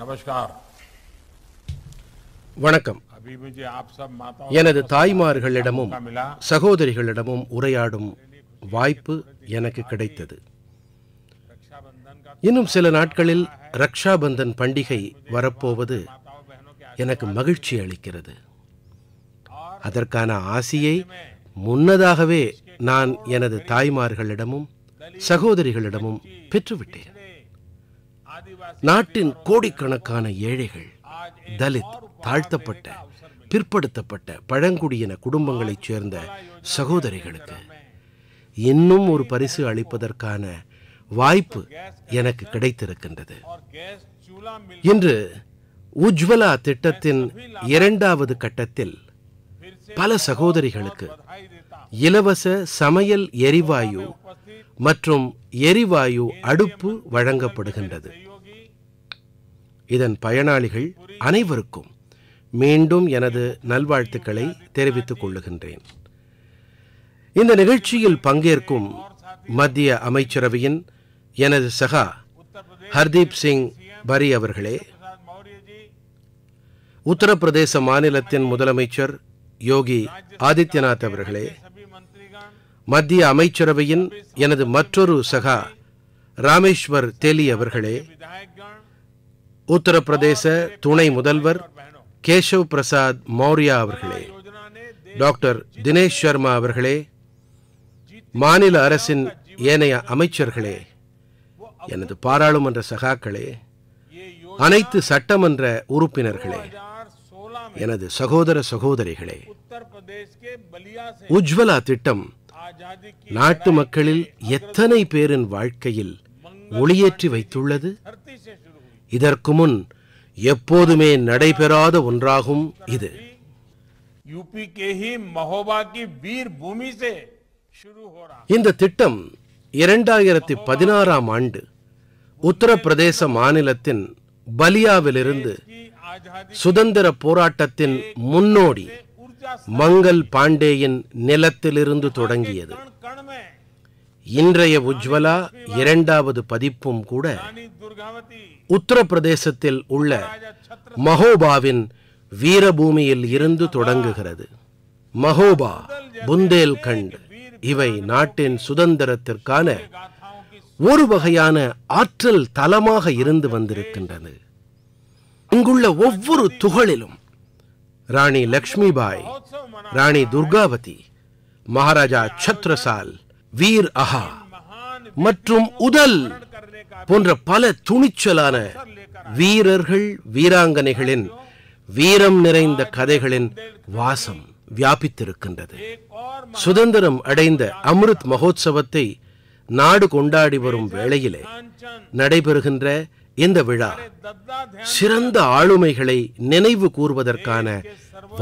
நமஸ்கார் வணக்கம் எனது தாய்மார்களிடமும் சகோதரிகளிடமும் உரையாடும் வாய்ப்பு எனக்கு கிடைத்தது இன்னும் சில நாட்களில் ரக்ஷாபந்தன் பண்டிகை வரப்போவது எனக்கு மகிழ்ச்சி அளிக்கிறது அதற்கான ஆசையை முன்னதாகவே நான் எனது தாய்மார்களிடமும் சகோதரிகளிடமும் பெற்றுவிட்டேன் நாட்டின் கோடிக்கணக்கான ஏழைகள் தலித் தாழ்த்தப்பட்ட பிற்படுத்தப்பட்ட பழங்குடியின குடும்பங்களைச் சேர்ந்த சகோதரிகளுக்கு இன்னும் ஒரு பரிசு அளிப்பதற்கான வாய்ப்பு எனக்கு கிடைத்திருக்கின்றது இன்று உஜ்வலா திட்டத்தின் இரண்டாவது கட்டத்தில் பல சகோதரிகளுக்கு இலவச சமையல் எரிவாயு மற்றும் எரிவாயு அடுப்பு வழங்கப்படுகின்றது இதன் பயனாளிகள் அனைவருக்கும் மீண்டும் எனது நல்வாழ்த்துக்களை தெரிவித்துக் கொள்ளுகின்றேன் இந்த நிகழ்ச்சியில் பங்கேற்கும் மத்திய அமைச்சரவையின் எனது சகா ஹர்தீப் சிங் பரி அவர்களே உத்தரப்பிரதேச மாநிலத்தின் முதலமைச்சர் யோகி ஆதித்யநாத் அவர்களே மத்திய அமைச்சரவையின் எனது மற்றொரு சகா ராமேஸ்வர் தேலி அவர்களே உத்தரப்பிரதேச துணை முதல்வர் கேசவ் பிரசாத் மௌர்யா அவர்களே டாக்டர் தினேஷ் சர்மா அவர்களே மாநில அரசின் ஏனைய அமைச்சர்களே எனது பாராளுமன்ற சகாக்களே அனைத்து சட்டமன்ற உறுப்பினர்களே எனது சகோதர சகோதரிகளே உஜ்வலா திட்டம் நாட்டு மக்களில் எத்தனை பேரின் வாழ்க்கையில் ஒளியேற்றி வைத்துள்ளது இதற்கு முன் எப்போதுமே நடைபெறாத ஒன்றாகும் இது இந்த திட்டம் இரண்டாயிரத்தி பதினாறாம் ஆண்டு உத்தரப்பிரதேச மாநிலத்தின் பலியாவிலிருந்து சுதந்திர போராட்டத்தின் முன்னோடி மங்கள் பாண்டேயின் நிலத்திலிருந்து தொடங்கியது இன்றைய உஜ்வலா இரண்டாவது பதிப்பும் கூட உத்தரப்பிரதேசத்தில் உள்ள மஹோபாவின் வீரபூமியில் இருந்து தொடங்குகிறது மஹோபா புந்தேல்கண்ட் இவை நாட்டின் சுதந்திரத்திற்கான ஒரு வகையான ஆற்றல் தலமாக இருந்து வந்திருக்கின்றது இங்குள்ள ஒவ்வொரு துகளிலும் ராணி லக்ஷ்மிபாய் ராணி துர்காவதி மகாராஜா சத்ரசால் வீர் அஹா மற்றும் உதல் போன்ற பல துணிச்சலான வீரர்கள் வீராங்கனைகளின் வீரம் நிறைந்த கதைகளின் வாசம் வியாபித்திருக்கின்றது சுதந்திரம் அடைந்த அமிர்த் மகோத்சவத்தை நாடு கொண்டாடி வரும் வேளையிலே நடைபெறுகின்ற இந்த விழா சிறந்த ஆளுமைகளை நினைவு கூறுவதற்கான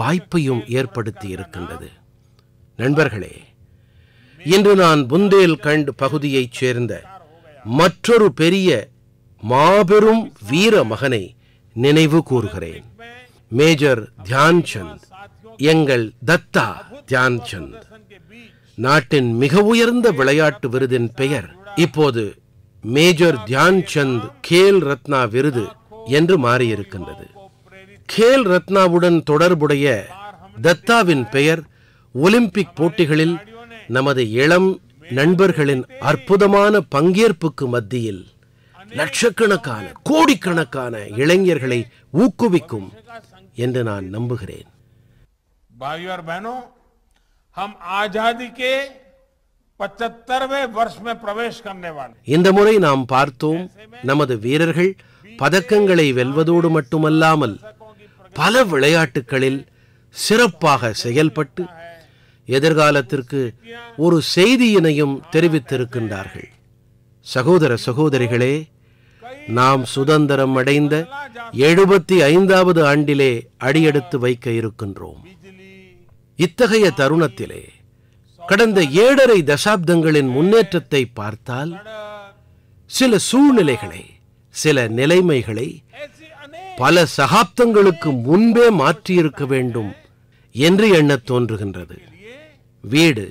வாய்ப்பையும் ஏற்படுத்தி இருக்கின்றது நண்பர்களே இன்று நான் புந்தேல்கண்ட் பகுதியைச் சேர்ந்த மற்றொரு பெரிய மாபெரும் வீர மகனை நினைவு கூறுகிறேன் மேஜர் தியான்சந்த் எங்கள் தத்தா தியான்சந்த் நாட்டின் மிக உயர்ந்த விளையாட்டு விருதின் பெயர் இப்போது மேஜர் தியான்சந்த் கேல் ரத்னா விருது என்று மாறியிருக்கின்றது கேல் ரத்னாவுடன் தொடர்புடைய தத்தாவின் பெயர் ஒலிம்பிக் போட்டிகளில் நமது இளம் நண்பர்களின் அற்புதமான பங்கேற்புக்கு மத்தியில் லட்சக்கணக்கான கோடிக்கணக்கான இளைஞர்களை ஊக்குவிக்கும் என்று நான் நம்புகிறேன் இந்த முறை நாம் பார்த்தோம் நமது வீரர்கள் பதக்கங்களை வெல்வதோடு மட்டுமல்லாமல் பல விளையாட்டுகளில் சிறப்பாக செயல்பட்டு எதிர்காலத்திற்கு ஒரு செய்தியினையும் தெரிவித்திருக்கின்றார்கள் சகோதர சகோதரிகளே நாம் சுதந்திரம் அடைந்த எழுபத்தி ஐந்தாவது ஆண்டிலே அடியெடுத்து வைக்க இருக்கின்றோம் இத்தகைய தருணத்திலே கடந்த ஏழரை தசாப்தங்களின் முன்னேற்றத்தை பார்த்தால் சில சூழ்நிலைகளை சில நிலைமைகளை பல சகாப்தங்களுக்கு முன்பே மாற்றியிருக்க வேண்டும் என்று எண்ணத் தோன்றுகின்றது வீடு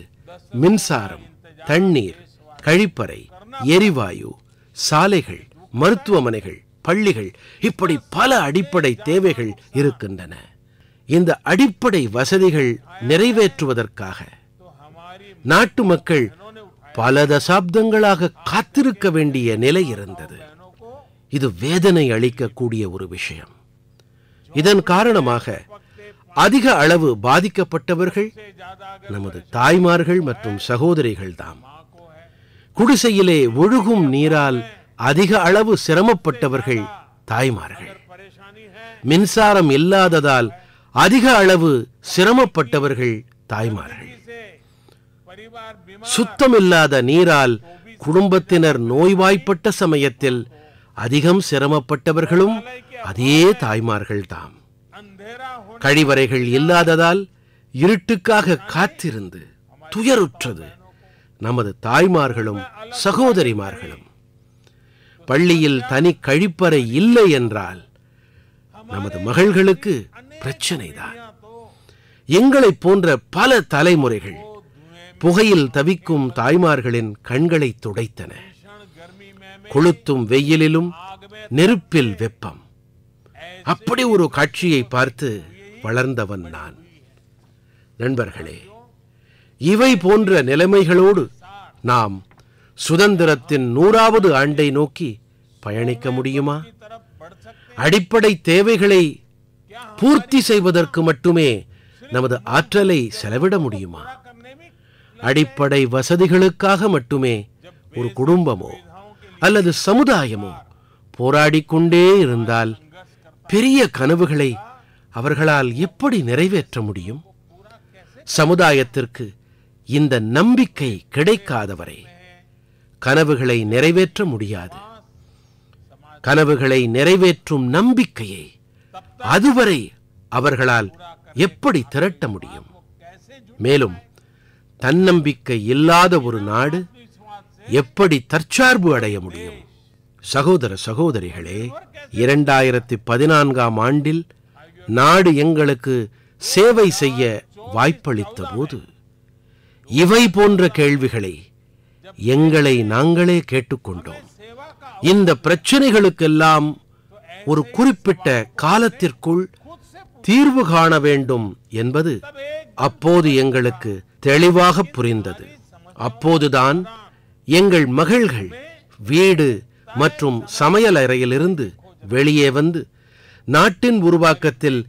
மின்சாரம் தண்ணீர் கழிப்பறை எரிவாயு சாலைகள் மருத்துவமனைகள் பள்ளிகள் இப்படி பல அடிப்படை தேவைகள் இருக்கின்றன இந்த அடிப்படை வசதிகள் நிறைவேற்றுவதற்காக நாட்டு மக்கள் பல தசாப்தங்களாக காத்திருக்க வேண்டிய நிலை இருந்தது இது வேதனை அளிக்கக்கூடிய ஒரு விஷயம் இதன் காரணமாக அதிக அளவு பாதிக்கப்பட்டவர்கள் நமது தாய்மார்கள் மற்றும் சகோதரிகள் தாம் குடிசையிலே ஒழுகும் நீரால் அதிக அளவு சிரமப்பட்டவர்கள் தாய்மார்கள் மின்சாரம் இல்லாததால் அதிக அளவு சிரமப்பட்டவர்கள் தாய்மார்கள் சுத்தமில்லாத நீரால் குடும்பத்தினர் நோய்வாய்ப்பட்ட சமயத்தில் அதிகம் சிரமப்பட்டவர்களும் அதே தாய்மார்கள் தாம் கழிவறைகள் இல்லாததால் இருட்டுக்காக காத்திருந்து துயருற்றது நமது தாய்மார்களும் சகோதரிமார்களும் பள்ளியில் தனி கழிப்பறை இல்லை என்றால் நமது மகள்களுக்கு பிரச்சனைதான் எங்களைப் போன்ற பல தலைமுறைகள் புகையில் தவிக்கும் தாய்மார்களின் கண்களை துடைத்தன கொளுத்தும் வெயிலிலும் நெருப்பில் வெப்பம் அப்படி ஒரு காட்சியை பார்த்து வளர்ந்தவன் நான் நண்பர்களே இவை போன்ற நிலைமைகளோடு நாம் சுதந்திரத்தின் நூறாவது ஆண்டை நோக்கி பயணிக்க முடியுமா அடிப்படை தேவைகளை பூர்த்தி செய்வதற்கு மட்டுமே நமது ஆற்றலை செலவிட முடியுமா அடிப்படை வசதிகளுக்காக மட்டுமே ஒரு குடும்பமோ அல்லது சமுதாயமோ போராடிக்கொண்டே இருந்தால் பெரிய கனவுகளை அவர்களால் எப்படி நிறைவேற்ற முடியும் சமுதாயத்திற்கு இந்த நம்பிக்கை கிடைக்காதவரை கனவுகளை நிறைவேற்ற முடியாது கனவுகளை நிறைவேற்றும் நம்பிக்கையை அதுவரை அவர்களால் எப்படி திரட்ட முடியும் மேலும் தன்னம்பிக்கை இல்லாத ஒரு நாடு எப்படி தற்சார்பு அடைய முடியும் சகோதர சகோதரிகளே இரண்டாயிரத்தி பதினான்காம் ஆண்டில் நாடு எங்களுக்கு சேவை செய்ய வாய்ப்பளித்த போது இவை போன்ற கேள்விகளை எங்களை நாங்களே கேட்டுக்கொண்டோம் இந்த பிரச்சனைகளுக்கெல்லாம் ஒரு குறிப்பிட்ட காலத்திற்குள் தீர்வு காண வேண்டும் என்பது அப்போது எங்களுக்கு தெளிவாக புரிந்தது அப்போதுதான் எங்கள் மகள்கள் வீடு மற்றும் அறையிலிருந்து வெளியே வந்து நாட்டின் உருவாக்கத்தில்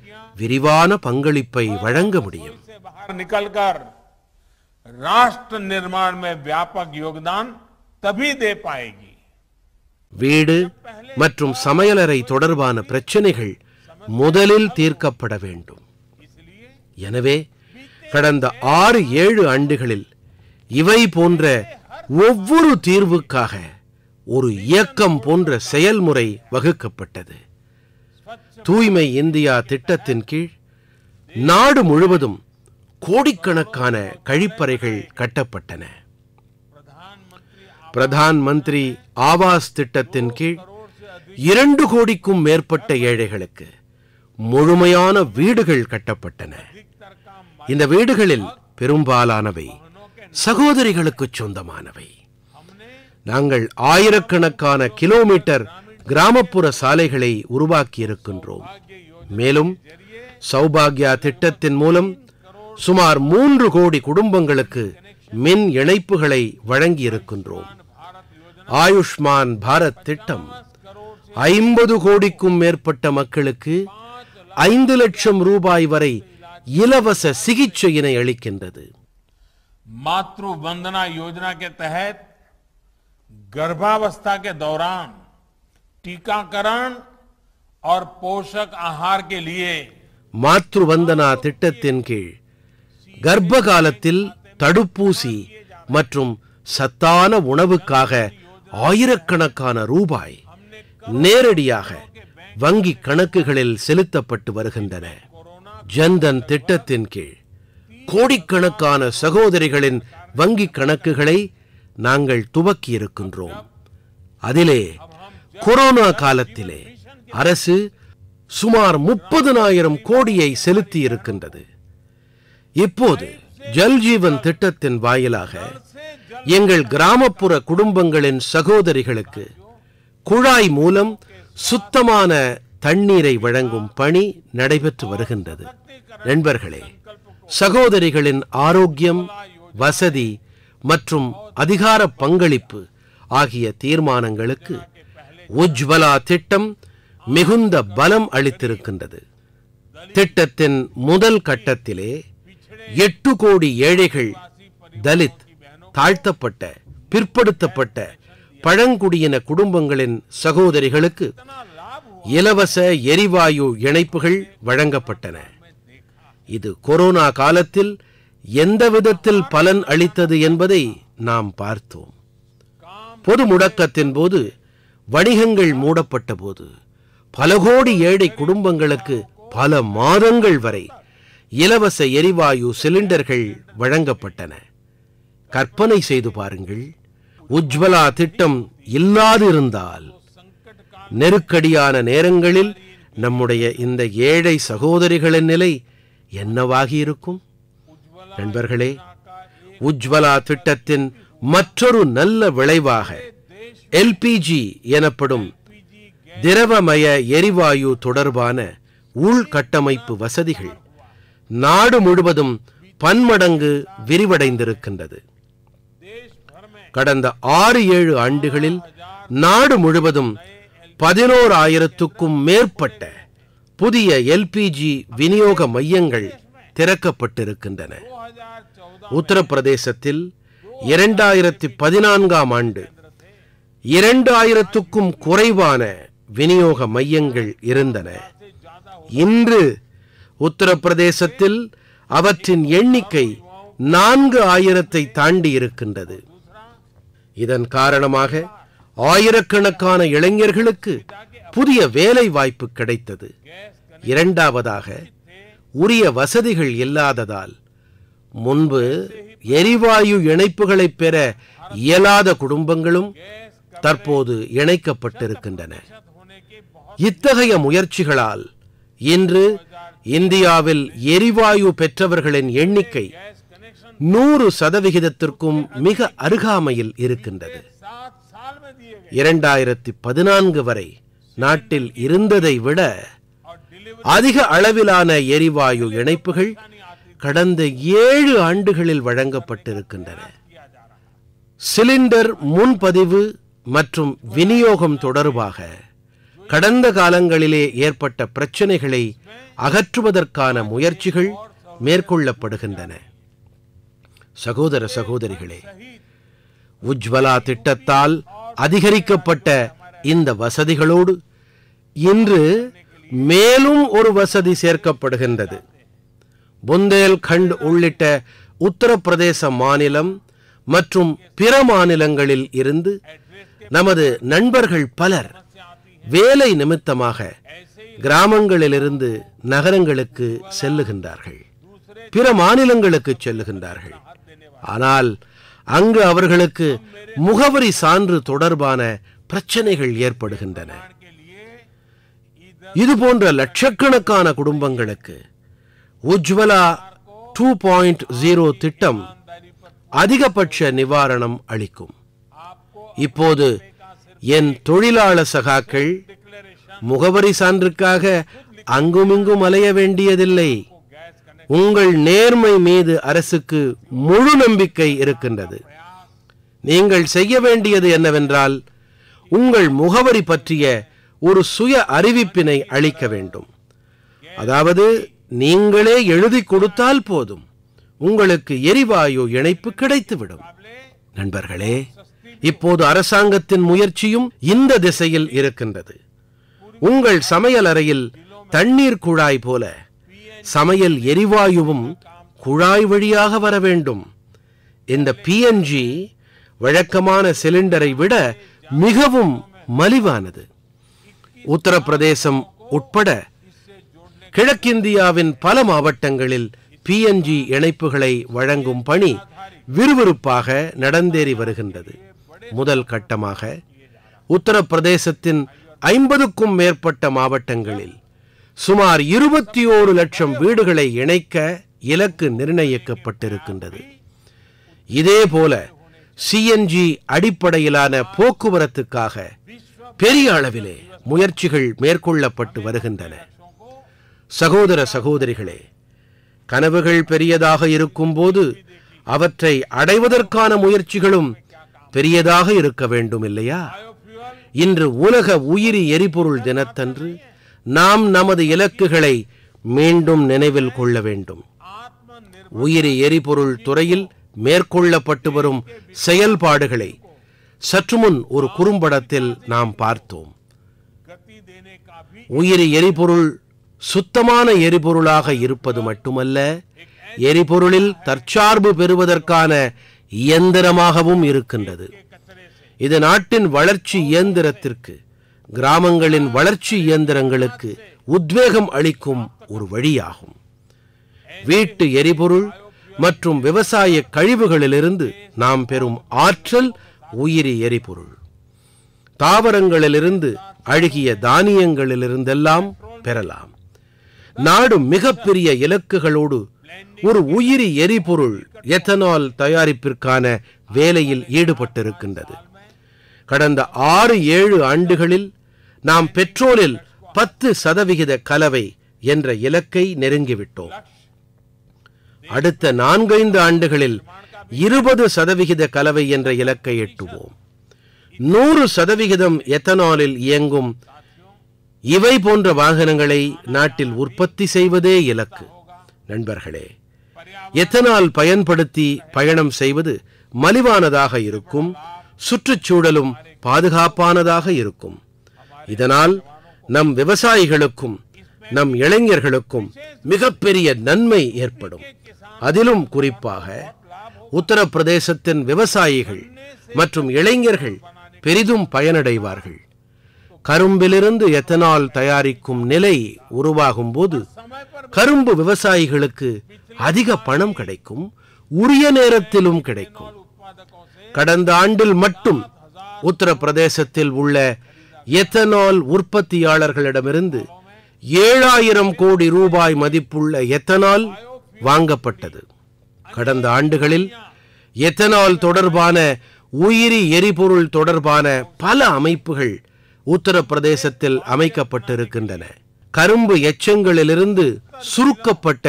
விரிவான பங்களிப்பை வழங்க முடியும் யோகதான் தபி தே பாயகி வீடு மற்றும் சமையலறை தொடர்பான பிரச்சனைகள் முதலில் தீர்க்கப்பட வேண்டும் எனவே கடந்த ஆறு ஏழு ஆண்டுகளில் இவை போன்ற ஒவ்வொரு தீர்வுக்காக ஒரு இயக்கம் போன்ற செயல்முறை வகுக்கப்பட்டது தூய்மை இந்தியா திட்டத்தின் கீழ் நாடு முழுவதும் கோடிக்கணக்கான கழிப்பறைகள் கட்டப்பட்டன பிரதான் மந்திரி ஆவாஸ் திட்டத்தின் கீழ் இரண்டு கோடிக்கும் மேற்பட்ட ஏழைகளுக்கு முழுமையான வீடுகள் கட்டப்பட்டன இந்த வீடுகளில் பெரும்பாலானவை சகோதரிகளுக்கு சொந்தமானவை நாங்கள் ஆயிரக்கணக்கான கிலோமீட்டர் கிராமப்புற சாலைகளை உருவாக்கியிருக்கின்றோம் மேலும் சௌபாக்யா திட்டத்தின் மூலம் சுமார் மூன்று கோடி குடும்பங்களுக்கு மின் இணைப்புகளை வழங்கியிருக்கின்றோம் ஆயுஷ்மான் பாரத் திட்டம் ஐம்பது கோடிக்கும் மேற்பட்ட மக்களுக்கு ஐந்து லட்சம் ரூபாய் வரை இலவச சிகிச்சையினை அளிக்கின்றது மாத்ரு வந்தனா யோஜனா கே தஹத் गर्भावस्था के दौरान टीकाकरण और पोषक आहार के लिए மாத்ரு வந்தனா திட்டத்தின் கீழ் கர்ப்ப காலத்தில் தடுப்பூசி மற்றும் சத்தான உணவுக்காக ஆயிரக்கணக்கான ரூபாய் நேரடியாக வங்கி கணக்குகளில் செலுத்தப்பட்டு வருகின்றன ஜன்தன் திட்டத்தின் கீழ் கோடிக்கணக்கான சகோதரிகளின் வங்கி கணக்குகளை நாங்கள் துவக்கியிருக்கின்றோம் அதிலே கொரோனா காலத்திலே அரசு சுமார் முப்பதுனாயிரம் கோடியை செலுத்தி இருக்கின்றது இப்போது ஜல்ஜீவன் திட்டத்தின் வாயிலாக எங்கள் கிராமப்புற குடும்பங்களின் சகோதரிகளுக்கு குழாய் மூலம் சுத்தமான தண்ணீரை வழங்கும் பணி நடைபெற்று வருகின்றது நண்பர்களே சகோதரிகளின் ஆரோக்கியம் வசதி மற்றும் அதிகார பங்களிப்பு ஆகிய தீர்மானங்களுக்கு உஜ்வலா திட்டம் மிகுந்த பலம் அளித்திருக்கின்றது திட்டத்தின் முதல் கட்டத்திலே எட்டு கோடி ஏழைகள் தலித் தாழ்த்தப்பட்ட பிற்படுத்தப்பட்ட பழங்குடியின குடும்பங்களின் சகோதரிகளுக்கு இலவச எரிவாயு இணைப்புகள் வழங்கப்பட்டன இது கொரோனா காலத்தில் எந்த விதத்தில் பலன் அளித்தது என்பதை நாம் பார்த்தோம் பொது முடக்கத்தின் போது வணிகங்கள் மூடப்பட்ட போது பல கோடி ஏழை குடும்பங்களுக்கு பல மாதங்கள் வரை இலவச எரிவாயு சிலிண்டர்கள் வழங்கப்பட்டன கற்பனை செய்து பாருங்கள் உஜ்வலா திட்டம் இல்லாதிருந்தால் நெருக்கடியான நேரங்களில் நம்முடைய இந்த ஏழை சகோதரிகளின் நிலை என்னவாகி இருக்கும் நண்பர்களே உஜ்வலா திட்டத்தின் மற்றொரு நல்ல விளைவாக எல்பிஜி எனப்படும் திரவமய எரிவாயு தொடர்பான உள்கட்டமைப்பு வசதிகள் நாடு முழுவதும் பன்மடங்கு விரிவடைந்திருக்கின்றது கடந்த ஆறு ஏழு ஆண்டுகளில் நாடு முழுவதும் பதினோரு ஆயிரத்துக்கும் மேற்பட்ட புதிய எல்பிஜி விநியோக மையங்கள் திறக்கப்பட்டிருக்கின்றன உத்தரப்பிரதேசத்தில் இரண்டாயிரத்தி பதினான்காம் ஆண்டு இரண்டு ஆயிரத்துக்கும் குறைவான விநியோக மையங்கள் இருந்தன இன்று உத்தரப்பிரதேசத்தில் அவற்றின் எண்ணிக்கை நான்கு ஆயிரத்தை தாண்டி இருக்கின்றது இதன் காரணமாக ஆயிரக்கணக்கான இளைஞர்களுக்கு புதிய வேலை வாய்ப்பு கிடைத்தது இரண்டாவதாக உரிய வசதிகள் இல்லாததால் முன்பு எரிவாயு இணைப்புகளை பெற இயலாத குடும்பங்களும் தற்போது இணைக்கப்பட்டிருக்கின்றன இத்தகைய முயற்சிகளால் இன்று இந்தியாவில் எரிவாயு பெற்றவர்களின் எண்ணிக்கை நூறு சதவிகிதத்திற்கும் மிக அருகாமையில் இருக்கின்றது இரண்டாயிரத்தி பதினான்கு வரை நாட்டில் இருந்ததை விட அதிக அளவிலான எரிவாயு இணைப்புகள் கடந்த ஏழு ஆண்டுகளில் வழங்கப்பட்டிருக்கின்றன சிலிண்டர் முன்பதிவு மற்றும் விநியோகம் தொடர்பாக கடந்த காலங்களிலே ஏற்பட்ட பிரச்சனைகளை அகற்றுவதற்கான முயற்சிகள் மேற்கொள்ளப்படுகின்றன சகோதர சகோதரிகளே உஜ்வலா திட்டத்தால் அதிகரிக்கப்பட்ட இந்த வசதிகளோடு இன்று மேலும் ஒரு வசதி சேர்க்கப்படுகின்றது புந்தேல்கண்ட் உள்ளிட்ட உத்தரப்பிரதேச மாநிலம் மற்றும் பிற மாநிலங்களில் இருந்து நமது நண்பர்கள் பலர் வேலை நிமித்தமாக கிராமங்களிலிருந்து நகரங்களுக்கு செல்லுகின்றார்கள் பிற மாநிலங்களுக்கு செல்லுகின்றார்கள் ஆனால் அங்கு அவர்களுக்கு முகவரி சான்று தொடர்பான பிரச்சனைகள் ஏற்படுகின்றன இதுபோன்ற லட்சக்கணக்கான குடும்பங்களுக்கு உஜ்வலா டூ பாயிண்ட் ஜீரோ திட்டம் அதிகபட்ச நிவாரணம் அளிக்கும் இப்போது என் தொழிலாள சகாக்கள் முகவரி சான்றுக்காக அங்குமிங்கும் அலைய வேண்டியதில்லை உங்கள் நேர்மை மீது அரசுக்கு முழு நம்பிக்கை இருக்கின்றது நீங்கள் செய்ய வேண்டியது என்னவென்றால் உங்கள் முகவரி பற்றிய ஒரு சுய அறிவிப்பினை அளிக்க வேண்டும் அதாவது நீங்களே எழுதி கொடுத்தால் போதும் உங்களுக்கு எரிவாயு இணைப்பு கிடைத்துவிடும் நண்பர்களே இப்போது அரசாங்கத்தின் முயற்சியும் இந்த திசையில் இருக்கின்றது உங்கள் சமையல் அறையில் தண்ணீர் குழாய் போல சமையல் எரிவாயுவும் குழாய் வழியாக வர வேண்டும் இந்த பிஎன்ஜி வழக்கமான சிலிண்டரை விட மிகவும் மலிவானது உத்தரப்பிரதேசம் உட்பட கிழக்கிந்தியாவின் பல மாவட்டங்களில் பிஎன்ஜி இணைப்புகளை வழங்கும் பணி விறுவிறுப்பாக நடந்தேறி வருகின்றது முதல் கட்டமாக உத்தரப்பிரதேசத்தின் ஐம்பதுக்கும் மேற்பட்ட மாவட்டங்களில் சுமார் இருபத்தி ஓரு லட்சம் வீடுகளை இணைக்க இலக்கு நிர்ணயிக்கப்பட்டிருக்கின்றது இதேபோல சிஎன்ஜி அடிப்படையிலான போக்குவரத்துக்காக பெரிய அளவிலே முயற்சிகள் மேற்கொள்ளப்பட்டு வருகின்றன சகோதர சகோதரிகளே கனவுகள் பெரியதாக இருக்கும்போது அவற்றை அடைவதற்கான முயற்சிகளும் பெரியதாக இருக்க வேண்டும் இல்லையா இன்று உலக உயிரி எரிபொருள் தினத்தன்று நாம் நமது இலக்குகளை மீண்டும் நினைவில் கொள்ள வேண்டும் உயிரி எரிபொருள் துறையில் மேற்கொள்ளப்பட்டு வரும் செயல்பாடுகளை சற்றுமுன் ஒரு குறும்படத்தில் நாம் பார்த்தோம் உயிரி எரிபொருள் சுத்தமான எரிபொருளாக இருப்பது மட்டுமல்ல எரிபொருளில் தற்சார்பு பெறுவதற்கான இயந்திரமாகவும் இருக்கின்றது இது நாட்டின் வளர்ச்சி இயந்திரத்திற்கு கிராமங்களின் வளர்ச்சி இயந்திரங்களுக்கு உத்வேகம் அளிக்கும் ஒரு வழியாகும் வீட்டு எரிபொருள் மற்றும் விவசாய கழிவுகளிலிருந்து நாம் பெறும் ஆற்றல் உயிரி எரிபொருள் தாவரங்களிலிருந்து அழுகிய தானியங்களிலிருந்தெல்லாம் பெறலாம் நாடு மிகப்பெரிய இலக்குகளோடு ஒரு உயிரி எரிபொருள் எத்தனால் தயாரிப்பிற்கான வேலையில் ஈடுபட்டிருக்கின்றது கடந்த ஆறு ஏழு ஆண்டுகளில் நாம் பெட்ரோலில் பத்து சதவிகித கலவை என்ற இலக்கை நெருங்கிவிட்டோம் அடுத்த நான்கைந்து ஆண்டுகளில் இருபது சதவிகித கலவை என்ற இலக்கை எட்டுவோம் நூறு சதவிகிதம் எத்தனாலில் இயங்கும் இவை போன்ற வாகனங்களை நாட்டில் உற்பத்தி செய்வதே இலக்கு நண்பர்களே எத்தனால் பயன்படுத்தி பயணம் செய்வது மலிவானதாக இருக்கும் சுற்றுச்சூழலும் பாதுகாப்பானதாக இருக்கும் இதனால் நம் விவசாயிகளுக்கும் நம் இளைஞர்களுக்கும் மிகப்பெரிய நன்மை ஏற்படும் அதிலும் குறிப்பாக உத்தரப்பிரதேசத்தின் விவசாயிகள் மற்றும் இளைஞர்கள் பெரிதும் பயனடைவார்கள் கரும்பிலிருந்து எத்தனால் தயாரிக்கும் நிலை உருவாகும் போது கரும்பு விவசாயிகளுக்கு அதிக பணம் கிடைக்கும் உரிய நேரத்திலும் கிடைக்கும் கடந்த ஆண்டில் மட்டும் உத்தரப்பிரதேசத்தில் உள்ள எத்தனால் உற்பத்தியாளர்களிடமிருந்து ஏழாயிரம் கோடி ரூபாய் மதிப்புள்ள எத்தனால் வாங்கப்பட்டது கடந்த ஆண்டுகளில் எத்தனால் தொடர்பான உயிரி எரிபொருள் தொடர்பான பல அமைப்புகள் உத்தரப்பிரதேசத்தில் அமைக்கப்பட்டிருக்கின்றன கரும்பு எச்சங்களிலிருந்து சுருக்கப்பட்ட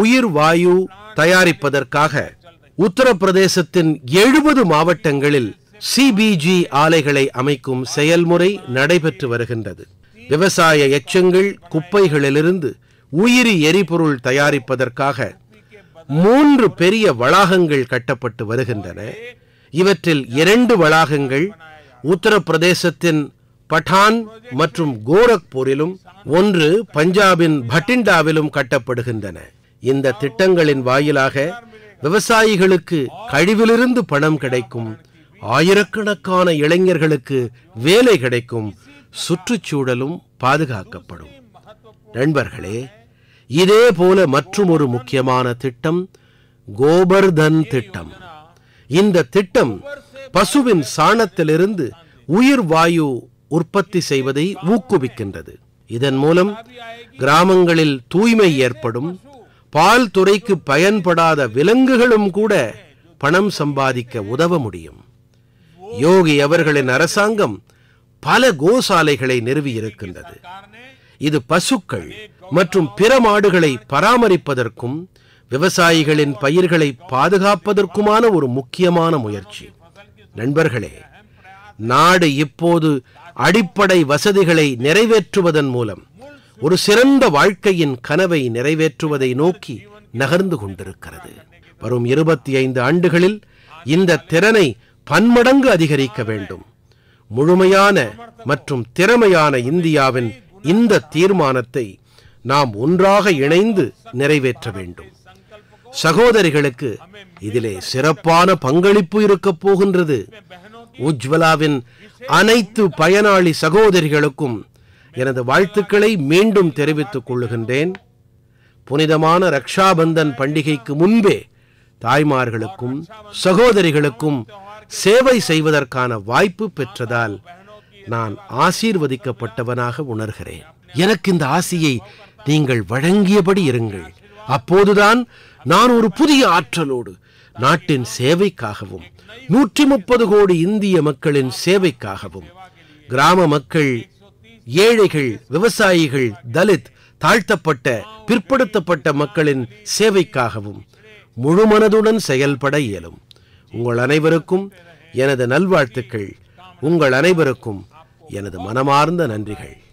உயிர் வாயு தயாரிப்பதற்காக உத்தரப்பிரதேசத்தின் எழுபது மாவட்டங்களில் சிபிஜி ஆலைகளை அமைக்கும் செயல்முறை நடைபெற்று வருகின்றது விவசாய எச்சங்கள் குப்பைகளிலிருந்து உயிரி எரிபொருள் தயாரிப்பதற்காக மூன்று பெரிய வளாகங்கள் கட்டப்பட்டு வருகின்றன இவற்றில் இரண்டு வளாகங்கள் உத்தரப்பிரதேசத்தின் பட்டான் மற்றும் கோரக்பூரிலும் ஒன்று பஞ்சாபின் பட்டிண்டாவிலும் கட்டப்படுகின்றன இந்த திட்டங்களின் வாயிலாக விவசாயிகளுக்கு கழிவிலிருந்து பணம் கிடைக்கும் ஆயிரக்கணக்கான இளைஞர்களுக்கு வேலை கிடைக்கும் சுற்றுச்சூழலும் பாதுகாக்கப்படும் நண்பர்களே இதே போல மற்றும் ஒரு முக்கியமான திட்டம் கோபர்தன் திட்டம் இந்த திட்டம் பசுவின் சாணத்திலிருந்து உயிர் வாயு உற்பத்தி செய்வதை ஊக்குவிக்கின்றது இதன் மூலம் கிராமங்களில் தூய்மை ஏற்படும் பால் துறைக்கு பயன்படாத விலங்குகளும் கூட பணம் சம்பாதிக்க உதவ முடியும் யோகி அவர்களின் அரசாங்கம் பல கோசாலைகளை நிறுவியிருக்கின்றது இது பசுக்கள் மற்றும் பிற மாடுகளை பராமரிப்பதற்கும் விவசாயிகளின் பயிர்களை பாதுகாப்பதற்குமான ஒரு முக்கியமான முயற்சி நண்பர்களே நாடு இப்போது அடிப்படை வசதிகளை நிறைவேற்றுவதன் மூலம் ஒரு சிறந்த வாழ்க்கையின் கனவை நிறைவேற்றுவதை நோக்கி நகர்ந்து கொண்டிருக்கிறது வரும் இருபத்தி ஐந்து ஆண்டுகளில் இந்த திறனை பன்மடங்கு அதிகரிக்க வேண்டும் முழுமையான மற்றும் திறமையான இந்தியாவின் இந்த தீர்மானத்தை நாம் ஒன்றாக இணைந்து நிறைவேற்ற வேண்டும் சகோதரிகளுக்கு இதிலே சிறப்பான பங்களிப்பு இருக்கப் போகின்றது உஜ்வலாவின் அனைத்து பயனாளி சகோதரிகளுக்கும் எனது வாழ்த்துக்களை மீண்டும் தெரிவித்துக் கொள்ளுகின்றேன் புனிதமான ரக்ஷாபந்தன் பண்டிகைக்கு முன்பே தாய்மார்களுக்கும் சகோதரிகளுக்கும் சேவை செய்வதற்கான வாய்ப்பு பெற்றதால் நான் ஆசீர்வதிக்கப்பட்டவனாக உணர்கிறேன் எனக்கு இந்த ஆசையை நீங்கள் வழங்கியபடி இருங்கள் அப்போதுதான் நான் ஒரு புதிய ஆற்றலோடு நாட்டின் சேவைக்காகவும் நூற்றி முப்பது கோடி இந்திய மக்களின் சேவைக்காகவும் கிராம மக்கள் ஏழைகள் விவசாயிகள் தலித் தாழ்த்தப்பட்ட பிற்படுத்தப்பட்ட மக்களின் சேவைக்காகவும் முழுமனதுடன் செயல்பட இயலும் உங்கள் அனைவருக்கும் எனது நல்வாழ்த்துக்கள் உங்கள் அனைவருக்கும் எனது மனமார்ந்த நன்றிகள்